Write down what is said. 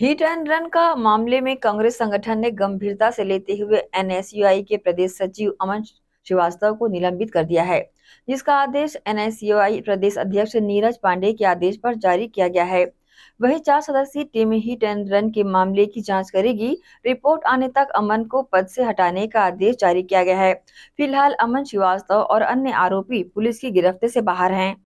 hit and run का मामले में कांग्रेस संगठन ने गंभीरता से लेते हुए एनएसयूआई के प्रदेश सचिव अमन श्रीवास्तव को निलंबित कर दिया है जिसका आदेश एनएसयूआई प्रदेश अध्यक्ष नीरज पांडे के आदेश पर जारी किया गया है वही चार सदस्यीय टीम हिट एंड रन के मामले की जांच करेगी रिपोर्ट आने तक अमन को पद से हटाने का आदेश जारी किया गया है फिलहाल अमन श्रीवास्तव और अन्य आरोपी पुलिस की गिरफ्त से बाहर हैं